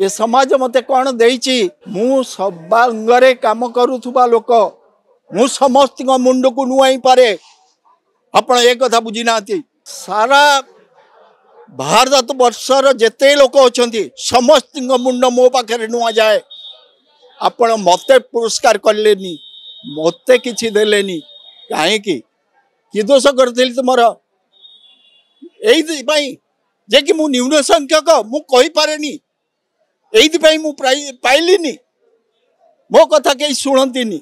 ये समाज मत कौन दे सर्वांगे कम करुवा लोक मु समस्त मुंड को नुआई पारे आप एक बुझी ना सारा भारत बर्षर जिते लोक अच्छा समस्त मुंड मो पाखे नुआ जाए आप मत पुरस्कार कले मत कि दे कहीं दोष कर तुम संख्यक मुझे कही पारे नहीं ଏଇଥିପାଇଁ ମୁଁ ପାଇଲିନି ମୋ କଥା କେହି ଶୁଣନ୍ତିନି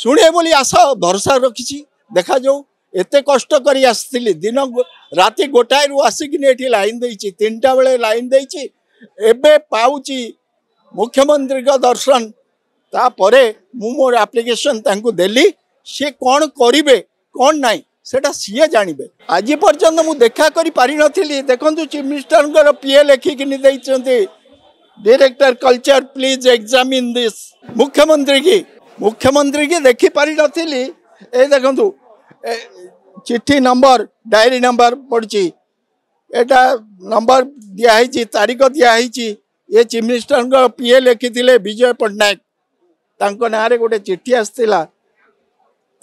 ଶୁଣେ ବୋଲି ଆଶା ଭରସା ରଖିଛି ଦେଖାଯାଉ ଏତେ କଷ୍ଟ କରି ଆସିଥିଲି ଦିନ ରାତି ଗୋଟାଏରୁ ଆସିକିନି ଏଠି ଲାଇନ୍ ଦେଇଛି ତିନିଟା ବେଳେ ଲାଇନ୍ ଦେଇଛି ଏବେ ପାଉଛି ମୁଖ୍ୟମନ୍ତ୍ରୀଙ୍କ ଦର୍ଶନ ତାପରେ ମୁଁ ମୋର ଆପ୍ଲିକେସନ୍ ତାଙ୍କୁ ଦେଲି ସିଏ କ'ଣ କରିବେ କ'ଣ ନାହିଁ সেটা সিয়ে জাঁবে আজ পর্যন্ত মু দেখা করে পারি নথিলি দেখুন চিফ মিনিষ্টর পিএ লেখিকি দিয়েছেন director culture please examine this মুখ্যমন্ত্রী কি মুখ্যমন্ত্রী কি দেখি পারি নথিলি এই দেখুন চিঠি নম্বর ডায়েরি নম্বর পড়ছি এটা নম্বর দিয়া হয়েছি তারিখ দিয়া হয়েছি এ চিফ ମିନିଷ୍ଟରଙ୍କ পিএ লেখি বিজয় ପଟ୍ଟନାୟକ ତାଙ୍କ নাঁরে গোটে চিঠি ଆସିଥିଲା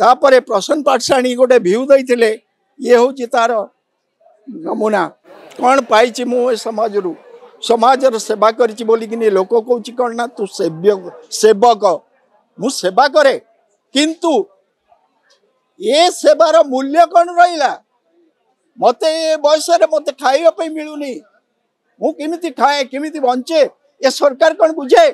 ତାପରେ ପ୍ରସନ୍ନ ପାଟଶାଣୀ ଗୋଟେ ଭ୍ୟୁ ଦେଇଥିଲେ ଇଏ ହେଉଛି ତାର ନମୁନା କ'ଣ ପାଇଛି ମୁଁ ଏ ସମାଜରୁ ସମାଜର ସେବା କରିଛି ବୋଲିକିନି ଲୋକ କହୁଛି କ'ଣ ନା ତୁ ସେବ୍ୟ ସେବକ ମୁଁ ସେବା କରେ କିନ୍ତୁ ଏ ସେବାର ମୂଲ୍ୟ କ'ଣ ରହିଲା ମୋତେ ଏ ବୟସରେ ମୋତେ ଖାଇବା ପାଇଁ ମିଳୁନି ମୁଁ କେମିତି ଖାଏ କେମିତି ବଞ୍ଚେ ଏ ସରକାର କ'ଣ ବୁଝେ